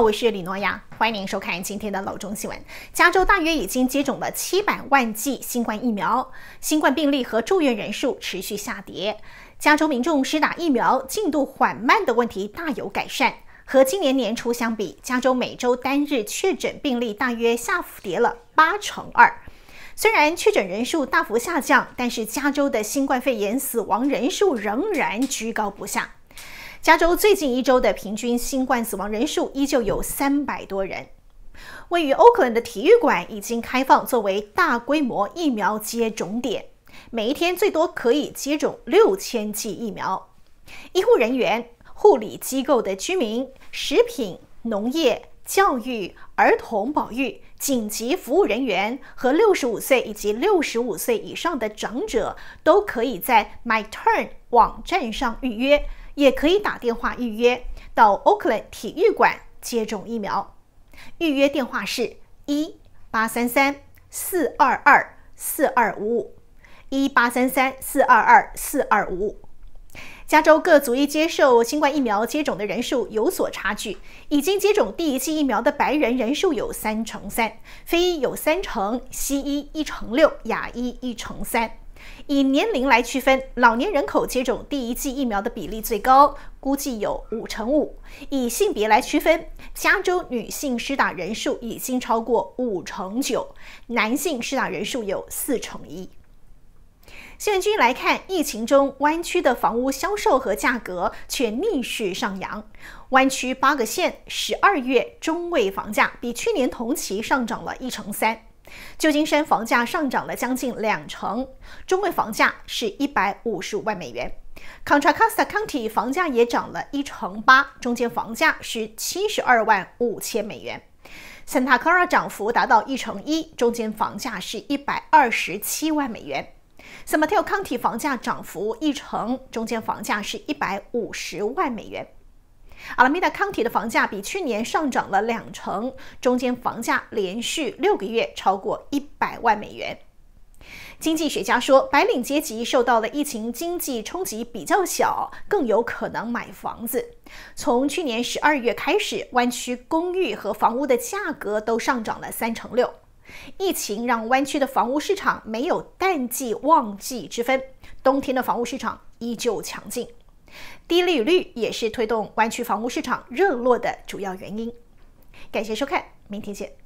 我是李诺亚，欢迎您收看今天的《老中新闻》。加州大约已经接种了七百万剂新冠疫苗，新冠病例和住院人数持续下跌。加州民众施打疫苗进度缓慢的问题大有改善。和今年年初相比，加州每周单日确诊病例大约下浮跌了八成二。虽然确诊人数大幅下降，但是加州的新冠肺炎死亡人数仍然居高不下。加州最近一周的平均新冠死亡人数依旧有三百多人。位于欧克兰的体育馆已经开放，作为大规模疫苗接种点，每一天最多可以接种六千剂疫苗。医护人员、护理机构的居民、食品、农业、教育、儿童保育、紧急服务人员和六十五岁以及六十五岁以上的长者都可以在 MyTurn 网站上预约。也可以打电话预约到 a 克 d 体育馆接种疫苗，预约电话是一八三三四二二四二五五，一八三三四二二四二五五。加州各族裔接受新冠疫苗接种的人数有所差距，已经接种第一剂疫苗的白人人数有三成三，非裔有三成，西医一成六，亚裔一成三。以年龄来区分，老年人口接种第一剂疫苗的比例最高，估计有五成五。以性别来区分，加州女性施打人数已经超过五成九，男性施打人数有四成一。新闻君来看，疫情中湾区的房屋销售和价格却逆势上扬。湾区八个县十二月中位房价比去年同期上涨了一成三。旧金山房价上涨了将近两成，中位房价是一百五十五万美元。Contra Costa County 房价也涨了一成八，中间房价是七十二万五千美元。Santa Clara 涨幅达到一成一，中间房价是一百二十七万美元。San Mateo County 房价涨幅一成，中间房价是一百五十万美元。阿拉米达康体的房价比去年上涨了两成，中间房价连续六个月超过一百万美元。经济学家说，白领阶级受到的疫情经济冲击比较小，更有可能买房子。从去年十二月开始，湾区公寓和房屋的价格都上涨了三成六。疫情让湾区的房屋市场没有淡季旺季之分，冬天的房屋市场依旧强劲。低利率也是推动湾区房屋市场热络的主要原因。感谢收看，明天见。